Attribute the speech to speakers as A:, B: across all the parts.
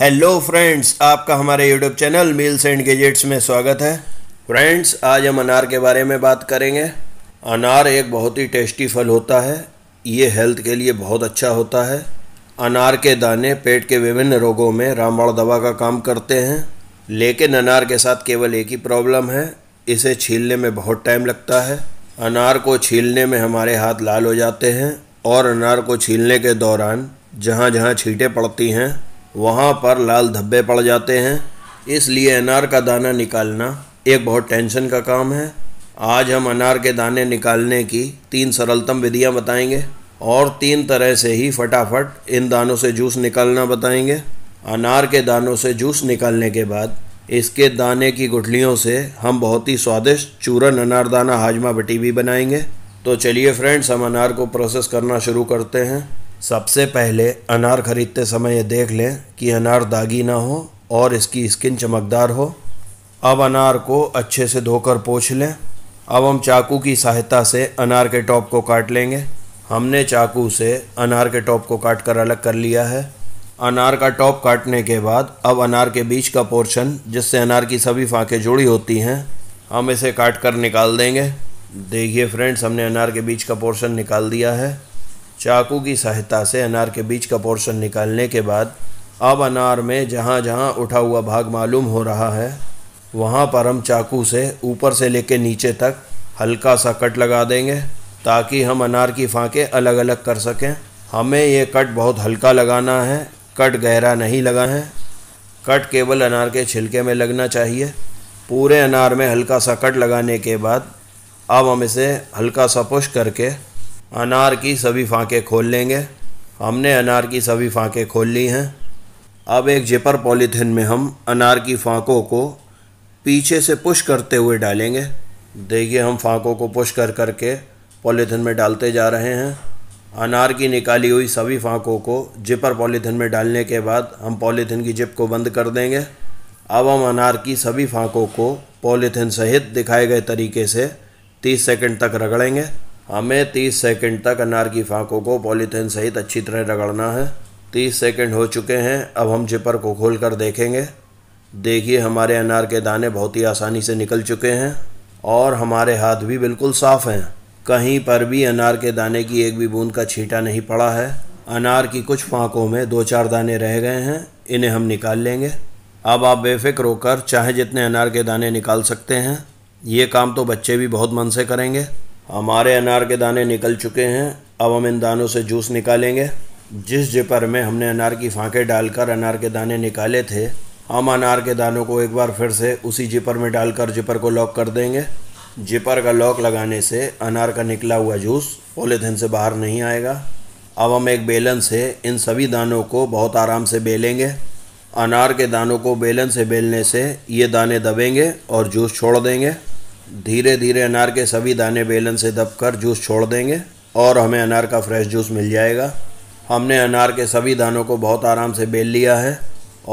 A: hello friends आपका हमारे YouTube channel meals and gadgets में स्वागत है फ्रेंड्स आज हम अनार के बारे में बात करेंगे अनार एक बहुत ही टेस्टी फल होता है ये हेल्थ के लिए बहुत अच्छा होता है अनार के दाने पेट के विभिन्न रोगों में रामबाण दवा का काम करते हैं लेकिन अनार के साथ केवल एक ही प्रॉब्लम है इसे छीलने में बहुत टाइम लगता है अनार को छीलने में हमारे हाथ लाल हो जाते हैं और अनार को छीलने के दौरान जहाँ जहाँ छीटें पड़ती हैं वहाँ पर लाल धब्बे पड़ जाते हैं इसलिए अनार का दाना निकालना एक बहुत टेंशन का काम है आज हम अनार के दाने निकालने की तीन सरलतम विधियाँ बताएंगे और तीन तरह से ही फटाफट इन दानों से जूस निकालना बताएंगे अनार के दानों से जूस निकालने के बाद इसके दाने की गुठलियों से हम बहुत ही स्वादिष्ट चूरन अनारदाना हाजमा बटी भी बनाएंगे तो चलिए फ्रेंड्स हम अनार को प्रोसेस करना शुरू करते हैं सबसे पहले अनार ख़रीदते समय ये देख लें कि अनार दागी ना हो और इसकी स्किन चमकदार हो अब अनार को अच्छे से धोकर पोछ लें अब हम चाकू की सहायता से अनार के टॉप को काट लेंगे हमने चाकू से अनार के टॉप को काट कर अलग कर लिया है अनार का टॉप काटने के बाद अब अनार के बीच का पोर्शन जिससे अनार की सभी फाँकें जुड़ी होती हैं हम इसे काट कर निकाल देंगे देखिए फ्रेंड्स हमने अनार के बीच का पोर्शन निकाल दिया है चाकू की सहायता से अनार के बीज का पोर्शन निकालने के बाद अब अनार में जहाँ जहाँ उठा हुआ भाग मालूम हो रहा है वहाँ पर हम चाकू से ऊपर से ले नीचे तक हल्का सा कट लगा देंगे ताकि हम अनार की फाँकें अलग अलग कर सकें हमें ये कट बहुत हल्का लगाना है कट गहरा नहीं लगा है कट केवल अनार के छिलके में लगना चाहिए पूरे अनार में हल्का सा कट लगाने के बाद अब हम इसे हल्का सा पुश करके अनार की सभी फाँकें खोल लेंगे हमने अनार की सभी फाँकें खोल ली हैं अब एक जिपर पॉलीथिन में हम अनार की फाँकों को पीछे से पुश करते हुए डालेंगे देखिए हम फाँकों को पुश कर करके पॉलीथिन में डालते जा रहे हैं अनार की निकाली हुई सभी फाँकों को जिपर पॉलीथिन में डालने के बाद हम पॉलीथिन की जिप को बंद कर देंगे अब हम अनार की सभी फाँकों को पॉलीथिन सहित दिखाए गए तरीके से 30 सेकंड तक रगड़ेंगे हमें 30 सेकंड तक अनार की फांकों को पॉलीथीन सहित अच्छी तरह रगड़ना है 30 सेकंड हो चुके हैं अब हम जिपर को खोल कर देखेंगे देखिए हमारे अनार के दाने बहुत ही आसानी से निकल चुके हैं और हमारे हाथ भी बिल्कुल साफ़ हैं कहीं पर भी अनार के दाने की एक भी बूंद का छींटा नहीं पड़ा है अनार की कुछ फांकों में दो चार दाने रह गए हैं इन्हें हम निकाल लेंगे अब आप बेफिक्र होकर चाहे जितने अनार के दाने निकाल सकते हैं ये काम तो बच्चे भी बहुत मन से करेंगे हमारे अनार के दाने निकल चुके हैं अब हम इन दानों से जूस निकालेंगे जिस जिपर में हमने अनार की फांके डालकर अनार के दाने निकाले थे हम अनार के दानों को एक बार फिर से उसी जिपर में डालकर जिपर को लॉक कर देंगे जिपर का लॉक लगाने से अनार का निकला हुआ जूस पोलीथिन से बाहर नहीं आएगा अब हम एक बेलन से इन सभी दानों को बहुत आराम से बेलेंगे अनार के दानों को बेलन से बेलने से ये दाने दबेंगे और जूस छोड़ देंगे धीरे धीरे अनार के सभी दाने बेलन से दब कर जूस छोड़ देंगे और हमें अनार का फ्रेश जूस मिल जाएगा हमने अनार के सभी दानों को बहुत आराम से बेल लिया है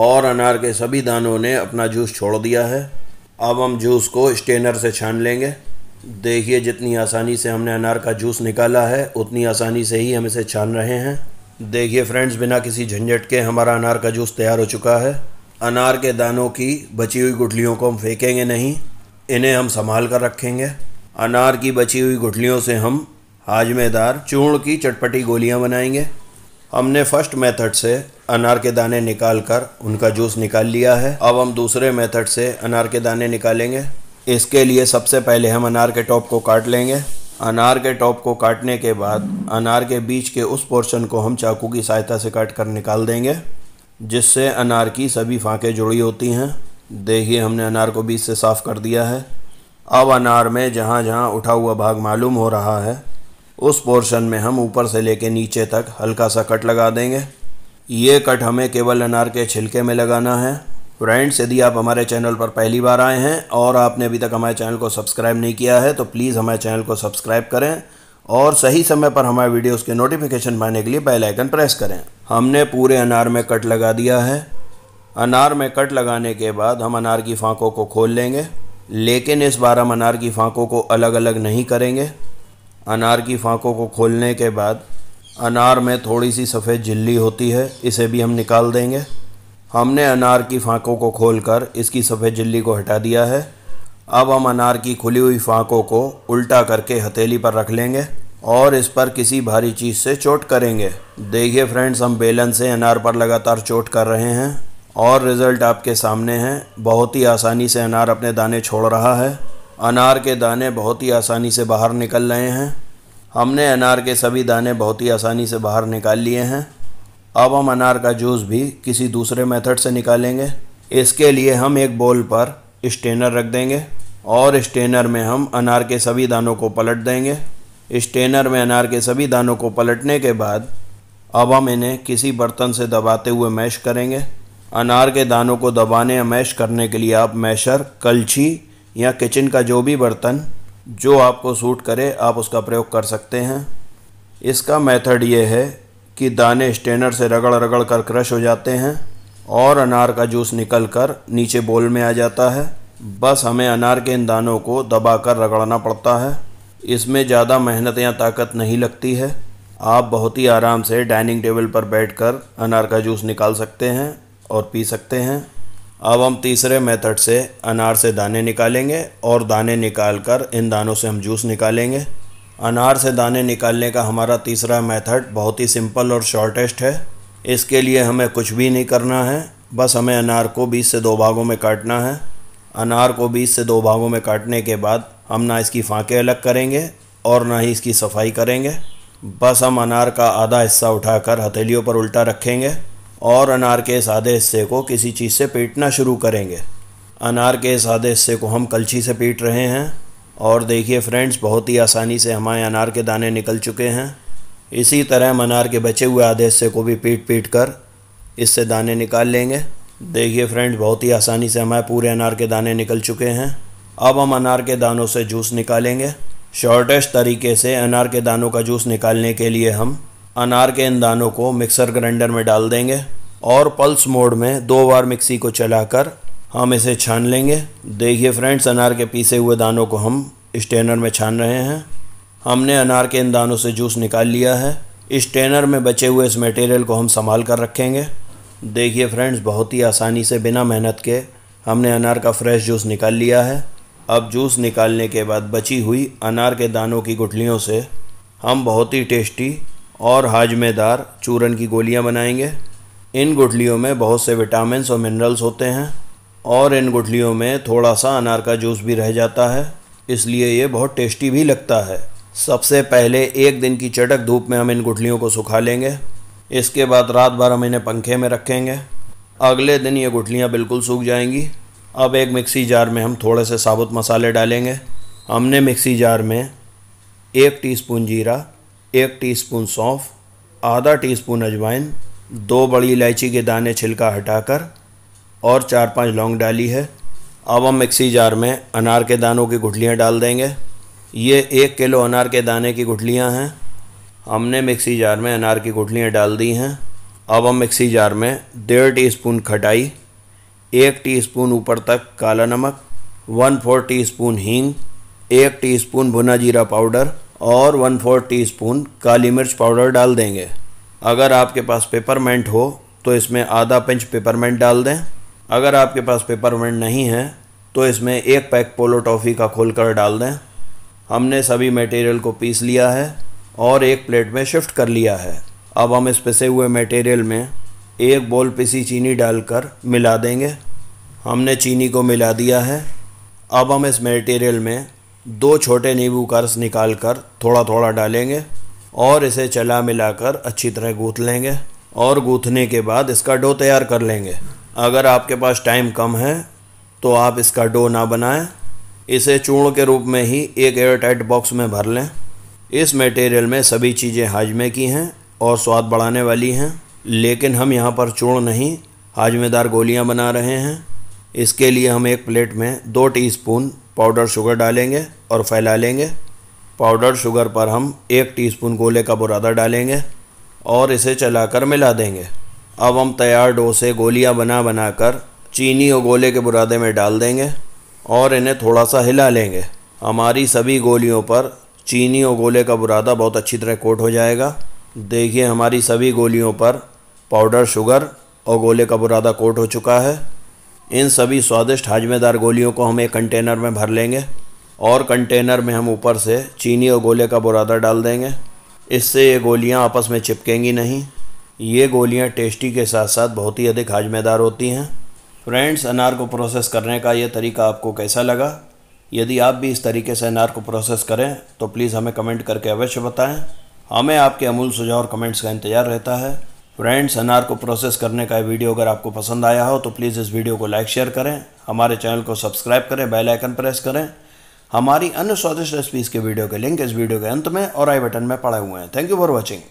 A: और अनार के सभी दानों ने अपना जूस छोड़ दिया है अब हम जूस को स्टेनर से छान लेंगे देखिए जितनी आसानी से हमने अनार का जूस निकाला है उतनी आसानी से ही हम इसे छान रहे हैं देखिए फ्रेंड्स बिना किसी झंझट के हमारा अनार का जूस तैयार हो चुका है अनार के दानों की बची हुई गुठलियों को हम फेंकेंगे नहीं इन्हें हम संभाल कर रखेंगे अनार की बची हुई गुठलियों से हम हाजमेदार चूर्ण की चटपटी गोलियां बनाएंगे हमने फर्स्ट मेथड से अनार के दाने निकाल कर उनका जूस निकाल लिया है अब हम दूसरे मेथड से अनार के दाने निकालेंगे इसके लिए सबसे पहले हम अनार के टॉप को काट लेंगे अनार के टॉप को काटने के बाद अनार के बीच के उस पोर्शन को हम चाकू की सहायता से काट कर निकाल देंगे जिससे अनार की सभी फांके जुड़ी होती हैं देखिए हमने अनार को बीच से साफ़ कर दिया है अब अनार में जहाँ जहाँ उठा हुआ भाग मालूम हो रहा है उस पोर्शन में हम ऊपर से लेके नीचे तक हल्का सा कट लगा देंगे ये कट हमें केवल अनार के छिलके में लगाना है फ्रेंड्स यदि आप हमारे चैनल पर पहली बार आए हैं और आपने अभी तक हमारे चैनल को सब्सक्राइब नहीं किया है तो प्लीज़ हमारे चैनल को सब्सक्राइब करें और सही समय पर हमारे वीडियोस के नोटिफिकेशन पाने के लिए बेल आइकन प्रेस करें हमने पूरे अनार में कट लगा दिया है अनार में कट लगाने के बाद हम अनार की फांकों को खोल लेंगे लेकिन इस बार हम अनार की फांकों को अलग अलग नहीं करेंगे अनार की फांकों को खोलने के बाद अनार में थोड़ी सी सफ़ेद झिल्ली होती है इसे भी हम निकाल देंगे हमने अनार की फांकों को खोलकर इसकी सफ़ेद झिल्ली को हटा दिया है अब हम अनार की खुली हुई फांकों को उल्टा करके हथेली पर रख लेंगे और इस पर किसी भारी चीज़ से चोट करेंगे देखिए फ्रेंड्स हम बेलन से अनार पर लगातार चोट कर रहे हैं और रिज़ल्ट आपके सामने हैं बहुत ही आसानी से अनार अपने दाने छोड़ रहा है अनार के दाने बहुत ही आसानी से बाहर निकल रहे हैं हमने अनार के सभी दाने बहुत ही आसानी से बाहर निकाल लिए हैं अब हम अनार का जूस भी किसी दूसरे मेथड से निकालेंगे इसके लिए हम एक बोल पर स्टेनर रख देंगे और स्टेनर में हम अनार के सभी दानों को पलट देंगे स्टेनर में अनार के सभी दानों को पलटने के बाद अब हम इन्हें किसी बर्तन से दबाते हुए मैश करेंगे अनार के दानों को दबाने या मैश करने के लिए आप मैशर कलछी या किचन का जो भी बर्तन जो आपको सूट करे आप उसका प्रयोग कर सकते हैं इसका मेथड ये है कि दाने स्टेनर से रगड़ रगड़ कर क्रश हो जाते हैं और अनार का जूस निकल कर नीचे बोल में आ जाता है बस हमें अनार के इन दानों को दबा कर रगड़ना पड़ता है इसमें ज़्यादा मेहनत या ताकत नहीं लगती है आप बहुत ही आराम से डाइनिंग टेबल पर बैठकर अनार का जूस निकाल सकते हैं और पी सकते हैं अब हम तीसरे मेथड से अनार से दाने निकालेंगे और दाने निकाल कर इन दानों से हम जूस निकालेंगे अनार से दाने निकालने का हमारा तीसरा मेथड बहुत ही सिंपल और शॉर्टेस्ट है इसके लिए हमें कुछ भी नहीं करना है बस हमें अनार को बीस से दो भागों में काटना है अनार को बीस से दो भागों में काटने के बाद हम ना इसकी फांके अलग करेंगे और ना ही इसकी सफाई करेंगे बस हम अनार का आधा हिस्सा उठाकर हथेलियों पर उल्टा रखेंगे और अनार के इस आधे हिस्से को किसी चीज़ से पीटना शुरू करेंगे अनार के इस आधे हिस्से को हम कलछी से पीट रहे हैं और देखिए फ्रेंड्स बहुत ही आसानी से हमारे अनार के दाने निकल चुके हैं इसी तरह हम अनार के बचे हुए आधे हिस्से को भी पीट पीट कर इससे दाने निकाल लेंगे देखिए फ्रेंड्स बहुत ही आसानी से हमारे पूरे अनार के दाने निकल चुके हैं अब हम अनार के दानों से जूस निकालेंगे शॉर्टेस्ट तरीके से अनार के दानों का जूस निकालने के लिए हम अनार के इन दानों को मिक्सर ग्राइंडर में डाल देंगे और पल्स मोड में दो बार मिक्सी को चलाकर हम इसे छान लेंगे देखिए फ्रेंड्स अनार के पीसे हुए दानों को हम स्टेनर में छान रहे हैं हमने अनार के इन दानों से जूस निकाल लिया है स्टेनर में बचे हुए इस मटेरियल को हम संभाल कर रखेंगे देखिए फ्रेंड्स बहुत ही आसानी से बिना मेहनत के हमने अनार का फ्रेश जूस निकाल लिया है अब जूस निकालने के बाद बची हुई अनार के दानों की गुठलियों से हम बहुत ही टेस्टी और हाजमेदार चूरन की गोलियां बनाएंगे इन गुठलियों में बहुत से विटामिन और मिनरल्स होते हैं और इन गुठलियों में थोड़ा सा अनार का जूस भी रह जाता है इसलिए ये बहुत टेस्टी भी लगता है सबसे पहले एक दिन की चटक धूप में हम इन गुठलियों को सुखा लेंगे इसके बाद रात भर हम इन्हें पंखे में रखेंगे अगले दिन ये गुठलियाँ बिल्कुल सूख जाएंगी अब एक मिक्सी जार में हम थोड़े से साबुत मसाले डालेंगे हमने मिक्सी जार में एक टीस्पून जीरा एक टीस्पून सौंफ आधा टीस्पून अजवाइन दो बड़ी इलायची के दाने छिलका हटाकर और चार पांच लौंग डाली है अब हम मिक्सी जार में अनार के दानों की गुठलियाँ डाल देंगे ये एक किलो अनार के दाने की गुठलियाँ हैं हमने मिक्सी जार में अनार की गुठलियाँ डाल दी हैं अब हम मिक्सी जार में डेढ़ टी खटाई एक टी ऊपर तक काला नमक वन फोर टी स्पून हींग एक स्पून भुना जीरा पाउडर और वन फोर टी स्पून काली मिर्च पाउडर डाल देंगे अगर आपके पास पेपरमेंट हो तो इसमें आधा पिंच पेपरमेंट डाल दें अगर आपके पास पेपरमेंट नहीं है तो इसमें एक पैक पोलो टॉफ़ी का खोल कर डाल दें हमने सभी मटेरियल को पीस लिया है और एक प्लेट में शिफ्ट कर लिया है अब हम इस पिसे हुए मटेरियल में एक बोल पिसी चीनी डालकर मिला देंगे हमने चीनी को मिला दिया है अब हम इस मटेरियल में दो छोटे नींबू का रस निकाल कर थोड़ा थोड़ा डालेंगे और इसे चला मिलाकर अच्छी तरह गूँथ लेंगे और गूँथने के बाद इसका डो तैयार कर लेंगे अगर आपके पास टाइम कम है तो आप इसका डो ना बनाएं इसे चूर्ण के रूप में ही एक एयरटाइट बॉक्स में भर लें इस मटेरियल में सभी चीज़ें हाजमे की हैं और स्वाद बढ़ाने वाली हैं लेकिन हम यहाँ पर चूर्ण नहीं हाजमेदार गोलियाँ बना रहे हैं इसके लिए हम एक प्लेट में दो टीस्पून पाउडर शुगर डालेंगे और फैला लेंगे पाउडर शुगर पर हम एक टीस्पून गोले का बुरादा डालेंगे और इसे चलाकर मिला देंगे अब हम तैयार डोसे गोलियां बना बनाकर चीनी और गोले के बुरादे में डाल देंगे और इन्हें थोड़ा सा हिला लेंगे हमारी सभी गोलियों पर चीनी और गोले का बुरादा बहुत अच्छी तरह कोट हो जाएगा देखिए हमारी सभी गोलियों पर पाउडर शुगर और गोले का बुरादा कोट हो चुका है इन सभी स्वादिष्ट हाजमेदार गोलियों को हम एक कंटेनर में भर लेंगे और कंटेनर में हम ऊपर से चीनी और गोले का बुरादा डाल देंगे इससे ये गोलियाँ आपस में चिपकेंगी नहीं ये गोलियाँ टेस्टी के साथ साथ बहुत ही अधिक हाजमेदार होती हैं फ्रेंड्स अनार को प्रोसेस करने का ये तरीका आपको कैसा लगा यदि आप भी इस तरीके से अनार को प्रोसेस करें तो प्लीज़ हमें कमेंट करके अवश्य बताएं हमें आपके अमूल सुझाव और कमेंट्स का इंतज़ार रहता है फ्रेंड्स अनार को प्रोसेस करने का वीडियो अगर आपको पसंद आया हो तो प्लीज़ इस वीडियो को लाइक शेयर करें हमारे चैनल को सब्सक्राइब करें बेल आइकन प्रेस करें हमारी अन्य स्वादिष्ट रेसिपीज़ के वीडियो के लिंक इस वीडियो के अंत में और आई बटन में पड़े हुए हैं थैंक यू फॉर वॉचिंग